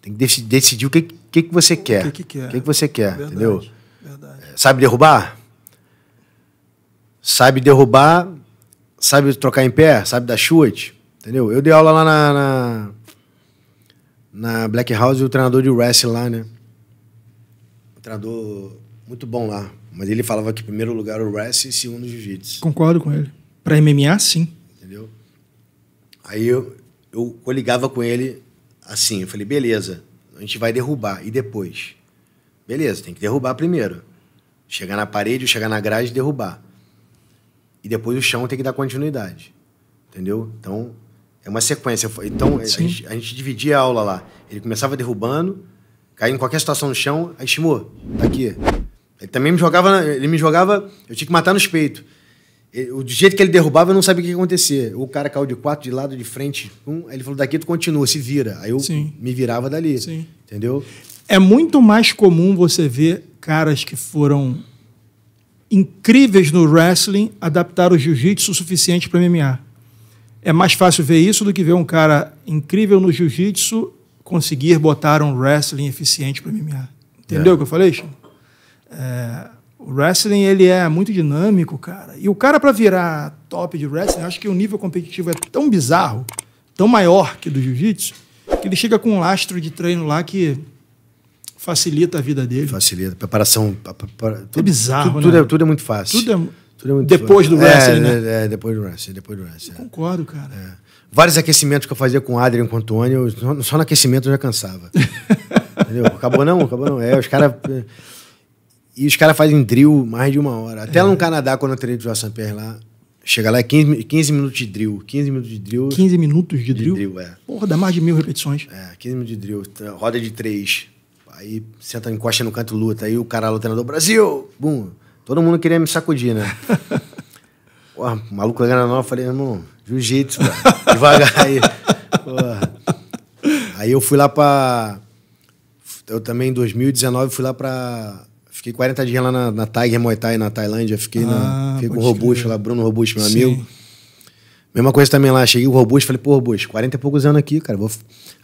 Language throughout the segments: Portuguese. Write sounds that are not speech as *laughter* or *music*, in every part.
Tem que decidir o que, que, que você quer. O que, que quer. O que, que você quer, verdade, entendeu? Verdade. É, sabe derrubar? Sabe derrubar, sabe trocar em pé, sabe dar chute, entendeu? Eu dei aula lá na, na, na Black House e o treinador de wrestling lá, né? Um treinador muito bom lá. Mas ele falava que primeiro lugar o wrestling e segundo o jiu-jitsu. Concordo com ele. Para MMA, sim. Entendeu? Aí eu, eu coligava com ele assim. Eu falei, beleza, a gente vai derrubar. E depois? Beleza, tem que derrubar primeiro. Chegar na parede, chegar na grade e derrubar. E depois o chão tem que dar continuidade. Entendeu? Então, é uma sequência. Então, a gente, a gente, dividia a aula lá. Ele começava derrubando, caía em qualquer situação no chão, aí estimou, tá aqui. Ele também me jogava, ele me jogava, eu tinha que matar no peito. O jeito que ele derrubava, eu não sabia o que ia acontecer. O cara caiu de quatro, de lado, de frente. Um, aí ele falou: daqui tu continua, se vira. Aí eu Sim. me virava dali. Sim. Entendeu? É muito mais comum você ver caras que foram incríveis no wrestling adaptar o jiu-jitsu o suficiente para MMA. É mais fácil ver isso do que ver um cara incrível no jiu-jitsu conseguir botar um wrestling eficiente para MMA. Entendeu é. o que eu falei, Chico? É o wrestling ele é muito dinâmico, cara. E o cara para virar top de wrestling, acho que o nível competitivo é tão bizarro, tão maior que do jiu-jitsu, que ele chega com um lastro de treino lá que facilita a vida dele. Facilita, preparação, tudo, é bizarro, tudo, né? tudo, é, tudo é muito fácil. Tudo é, tudo é muito depois fácil. do wrestling, é, né? É, é depois do wrestling, depois do wrestling. É. Concordo, cara. É. Vários aquecimentos que eu fazia com o Adrian, com o Antônio, só no aquecimento eu já cansava. *laughs* Entendeu? Acabou não, acabou não. É, os caras e os caras fazem drill mais de uma hora. Até é. lá no é. Canadá, quando eu treinei de João Samper lá, chega lá é 15, 15 minutos de drill. 15 minutos de drill. 15 minutos de, de drill? é. Porra, dá mais de mil repetições. É, 15 minutos de drill. Roda de três. Aí senta, encosta no canto luta. Aí o cara luta o Brasil! Bum! Todo mundo queria me sacudir, né? *laughs* Porra, o maluco da nova, eu falei, irmão, jiu-jitsu, devagar aí. Porra. Aí eu fui lá pra. Eu também, em 2019, fui lá pra Fiquei 40 dias lá na, na Tiger Muay Thai, na Tailândia. Fiquei, ah, na, fiquei com o Robusto lá, Bruno Robusto, meu Sim. amigo. Mesma coisa também lá. Cheguei o Robusto, falei, pô, Robusto, 40 e poucos anos aqui, cara. Vou...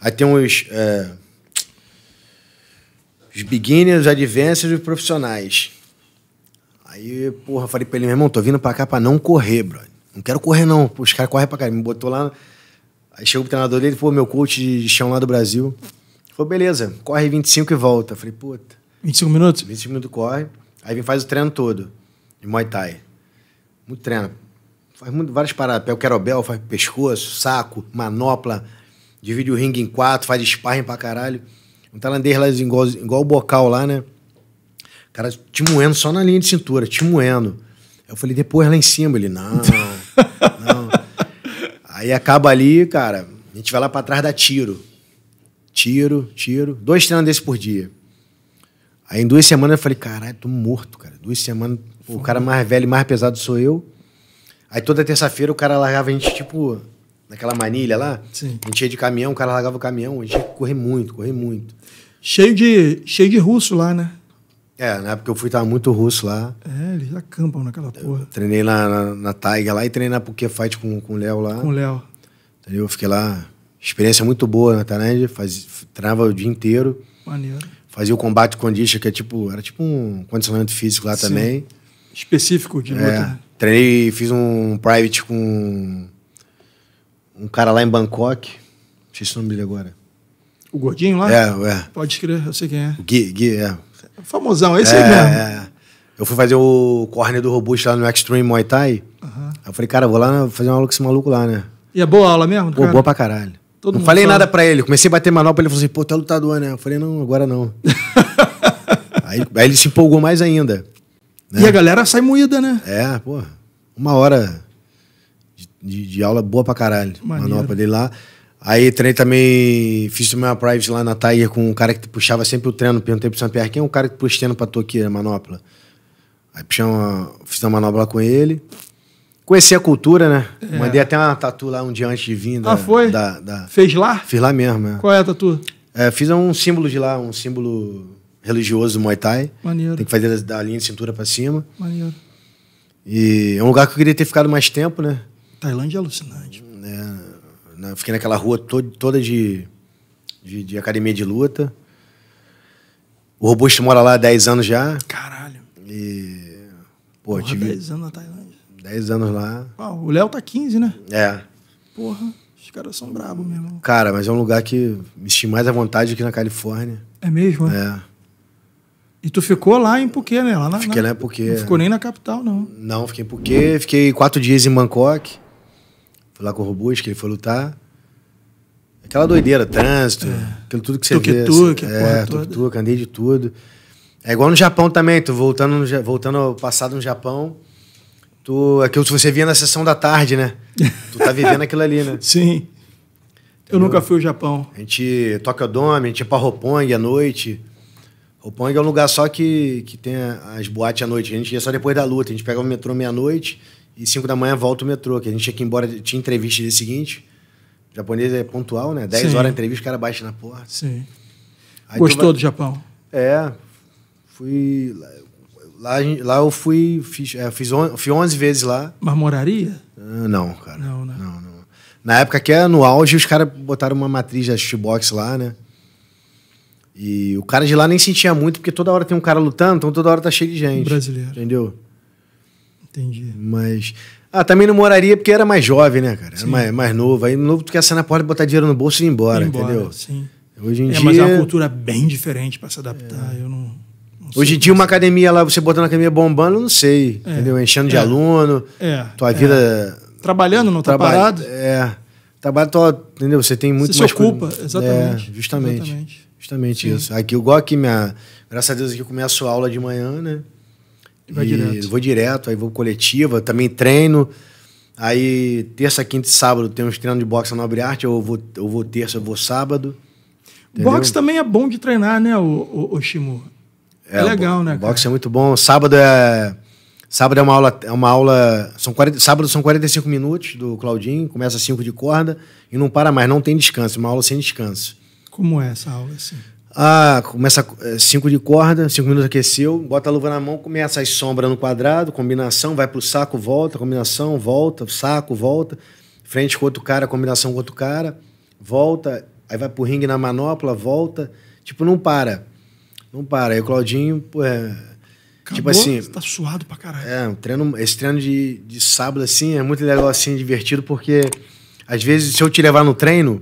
Aí tem uns... É... Os beginners, advanced e os profissionais. Aí, porra, falei pra ele, meu irmão, tô vindo pra cá pra não correr, brother. Não quero correr, não. Os caras correm pra cá. Me botou lá... Aí chegou o treinador dele, pô, meu coach de chão lá do Brasil. Falou, beleza, corre 25 e volta. Falei, puta. 25 minutos? 25 minutos corre. Aí vem faz o treino todo. De Muay Thai. Muito treino. Faz muito, várias paradas. Pega o querobel, faz pescoço, saco, manopla. Divide o ringue em quatro, faz sparring pra caralho. Um tailandês lá, igual, igual o bocal lá, né? O cara te moendo só na linha de cintura, te moendo. Eu falei, depois lá em cima. Ele, não, *laughs* não. Aí acaba ali, cara, a gente vai lá pra trás dar tiro. Tiro, tiro. Dois treinos desse por dia. Aí em duas semanas eu falei, caralho, tô morto, cara. Duas semanas, o cara mais velho e mais pesado sou eu. Aí toda terça-feira o cara largava a gente, tipo, naquela manilha lá. Sim. A gente ia de caminhão, o cara largava o caminhão, a gente ia correr muito, correr muito. Cheio de, cheio de russo lá, né? É, na época que eu fui, tava muito russo lá. É, eles acampam naquela porra. Eu treinei na, na, na lá e treinei na Puke Fight com, com o Léo lá. Com o Léo. Entendeu? Eu fiquei lá. Experiência muito boa na Tailândia, faz, treinava o dia inteiro. Maneiro. Fazia o combate condista, que é tipo, era tipo um condicionamento físico lá Sim. também. Específico de é, luta. Treinei, fiz um private com um cara lá em Bangkok. Não sei se é o nome dele agora. O gordinho lá? É, é. Pode escrever, eu sei quem é. O Gui, Gui, é. Famosão, esse é, aí mesmo. É. Eu fui fazer o corner do Robusto lá no Extreme Muay Thai. Uhum. Aí eu falei, cara, vou lá fazer uma aula com esse maluco lá, né? E é boa aula mesmo? Pô, cara? boa pra caralho. Todo não falei fala. nada pra ele. Comecei a bater manopla, ele falou assim, pô, tu tá é lutador, né? Eu falei, não, agora não. *laughs* aí, aí, ele se empolgou mais ainda. Né? E a galera sai moída, né? É, pô. Uma hora de, de, de aula boa pra caralho. Maneiro. Manopla dele lá. Aí treinei também, fiz uma private lá na Tiger com um cara que puxava sempre o treino. Perguntei pro Sampierre, quem é o cara que puxa treino pra tu aqui, a manopla? Aí puxei uma, fiz uma manobra com ele. Conheci a cultura, né? É. Mandei até uma tatu lá um dia antes de vir. Da, ah, foi? Da, da... Fez lá? Fiz lá mesmo. É. Qual é a tatu? É, fiz um símbolo de lá, um símbolo religioso do Muay Thai. Maneiro. Tem que fazer da, linha de cintura para cima. Maneiro. E é um lugar que eu queria ter ficado mais tempo, né? Tailândia é alucinante. É, né, fiquei naquela rua toda de, de, de, academia de luta. O Robusto mora lá há 10 anos já. Caralho. E. Pô, Porra, tive. 10 anos na Tailândia. 10 anos lá. Ah, o Léo tá 15, né? É. Porra, os caras são bravos mesmo. Cara, mas é um lugar que me senti mais à vontade que na Califórnia. É mesmo? É? é. E tu ficou lá em Porquê né? Lá na, fiquei lá em Phuket. Não ficou nem na capital, não. Não, fiquei em Phuket. Fiquei quatro dias em Bangkok. Fui lá com o Robus, que ele foi lutar. Aquela doideira, trânsito, é. aquilo tudo que você tuque, vê. Tuque, assim, é, tuque-tuque, andei de tudo. É igual no Japão também, tu voltando, voltando ao passado no Japão, tu, aquilo é que você via na sessão da tarde, né? *laughs* Tu tá vivendo aquilo ali, né? Sim. Entendeu? Eu nunca fui ao Japão. A gente toca o dome, a gente ia pra Roppongi à noite. Roppongi é um lugar só que, que tem as boates à noite. A gente ia só depois da luta. A gente pegava o metrô meia-noite e cinco da manhã volta o metrô, que a gente tinha que ir embora, tinha entrevista dia seguinte. O japonês é pontual, né? dez horas a entrevista, o cara bate na porta. Sim. Aí Gostou do Japão? É. Fui. Lá, lá eu fui, fiz, é, fiz on, fui 11 vezes lá. Mas moraria? Uh, ah, não, cara. Não, né? Não, não. Na época que era no auge, os caras botaram uma matriz de Xbox lá, né? E o cara de lá nem sentia muito, porque toda hora tem um cara lutando, então toda hora tá cheio de gente. Brasileiro. Entendeu? Entendi. Mas. Ah, também não moraria porque era mais jovem, né, cara? Era mais, mais novo. Aí novo tu quer sair na porta, botar dinheiro no bolso e ir embora, embora entendeu? Sim. Hoje em é, dia. Mas é uma cultura bem diferente para se adaptar. É. Eu não. Hoje em dia, uma academia lá, você botando a academia bombando, não sei. É. Entendeu? Enchendo é. de aluno. É. Tua é. vida. Trabalhando, não tá parado? É. Trabalho, tô, entendeu? Você tem muito você mais. Se ocupa, exatamente. É, justamente. Exatamente, justamente isso. Aqui, igual aqui, minha. Graças a Deus, aqui eu começo a aula de manhã, né? E vai e direto. Vou direto, aí vou coletiva, também treino. Aí, terça, quinta e sábado, tem uns treinos de boxe na Nobre Arte. Eu vou, eu vou terça, eu vou sábado. Entendeu? Boxe também é bom de treinar, né, o, o, o Shimu? É, é legal, né? O boxe cara? é muito bom. Sábado é. Sábado é uma aula. É uma aula são 40, sábado são 45 minutos do Claudinho, começa 5 de corda e não para mais, não tem descanso, é uma aula sem descanso. Como é essa aula assim? Ah, começa 5 é, de corda, 5 minutos aqueceu, bota a luva na mão, começa as sombras no quadrado, combinação, vai pro saco, volta, combinação, volta, saco, volta, frente com outro cara, combinação com outro cara, volta, aí vai pro ringue na manopla, volta, tipo, não para. Não para. E o Claudinho, pô, é... Tipo Acabou, tipo assim. Você tá suado pra caralho. É, um treino, esse treino de, de sábado, assim, é muito legal, assim, divertido, porque às vezes, se eu te levar no treino,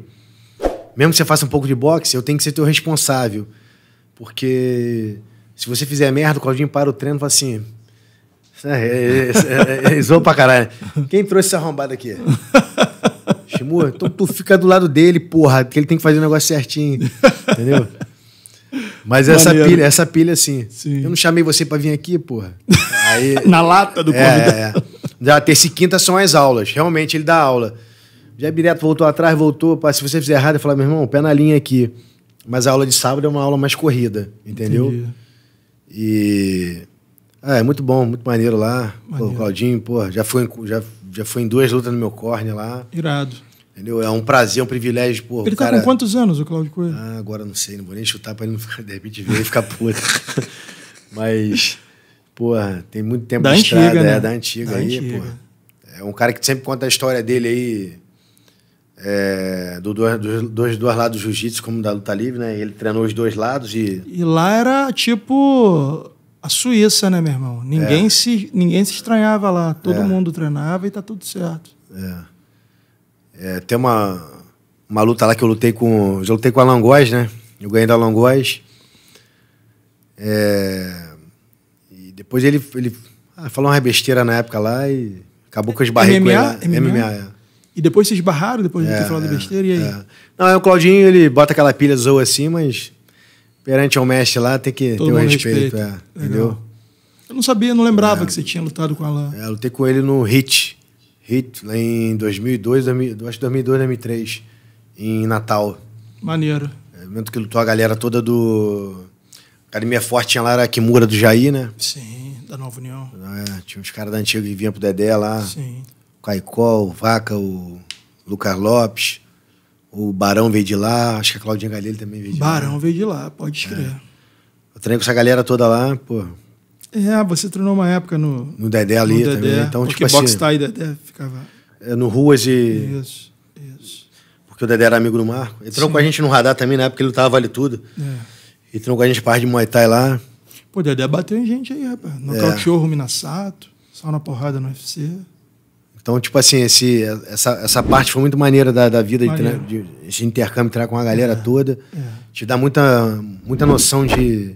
mesmo que você faça um pouco de boxe, eu tenho que ser teu responsável. Porque se você fizer merda, o Claudinho para o treino e fala assim. Isou é, é, é, pra caralho. Quem trouxe essa arrombada aqui? *laughs* Shimura, então tu fica do lado dele, porra, que ele tem que fazer o negócio certinho. Entendeu? Mas essa pilha, essa pilha, assim. Sim. Eu não chamei você para vir aqui, porra. *laughs* Aí, Na lata do é, convidado. É, é. Já terça e quinta são as aulas. Realmente, ele dá aula. Já é direto voltou atrás, voltou. se você fizer errado, eu falo, meu irmão, pé na linha aqui. Mas a aula de sábado é uma aula mais corrida, entendeu? Entendi. E. Ah, é muito bom, muito maneiro lá. Maneiro. Pô, o Claudinho, porra, já foi, já, já foi em duas lutas no meu corne lá. Irado. Entendeu? É um prazer, um privilégio, pô. Ele está cara... com quantos anos, o Cláudio Coelho? Ah, agora não sei, não vou nem chutar pra ele não ficar, de repente ver e ficar puto. *laughs* Mas, porra, tem muito tempo da de antiga, estrada, né? é, da antiga da aí, antiga. porra. É um cara que sempre conta a história dele aí, é, do, do, do, dos dois lados do jiu-jitsu, como da luta livre, né? Ele treinou os dois lados e. E lá era tipo a Suíça, né, meu irmão? Ninguém, é. se, ninguém se estranhava lá. Todo é. mundo treinava e tá tudo certo. É. É, tem uma, uma luta lá que eu lutei com. Já lutei com a Langóis, né? Eu ganhei da Langóis. É, e depois ele, ele ah, falou uma besteira na época lá e acabou que eu esbarrei MMA, com é ele. MMA? MMA é. E depois vocês barraram depois de é, ter falado é, besteira, e aí? É. Não, é o Claudinho, ele bota aquela pilha, zoa assim, mas perante ao mestre lá tem que Todo ter um respeito, é, entendeu? Eu não sabia, não lembrava é. que você tinha lutado com a Alain. É, lutei com ele no Hit hit em 2002, 2000, acho que 2002, 2003, em Natal. Maneiro. É, momento que lutou a galera toda do. A academia Forte tinha lá era a Kimura do Jair, né? Sim, da Nova União. É, tinha uns caras da antiga que vinham pro Dedé lá. Sim. O Caicó, o Vaca, o Lucas Lopes. O Barão veio de lá, acho que a Claudinha Galilei também veio de Barão lá. Barão veio de lá, pode escrever. É. Eu treino com essa galera toda lá, pô. É, você treinou uma época no. No Dedé ali no Dedé, também. Então, porque tipo boxe assim, tá aí, Dedé ficava. É, no Ruas e. Isso, isso. Porque o Dedé era amigo do Marco. Ele entrou com a gente no radar também, na época ele lutava vale tudo. É. Entrou com a gente parte de Muay Thai lá. Pô, o Dedé bateu em gente aí, rapaz. Nocauteou é. Rumina Sato, só na porrada no UFC. Então, tipo assim, esse, essa, essa parte foi muito maneira da, da vida de, de, de intercâmbio, entrar com a galera é. toda. É. Te dá muita, muita noção de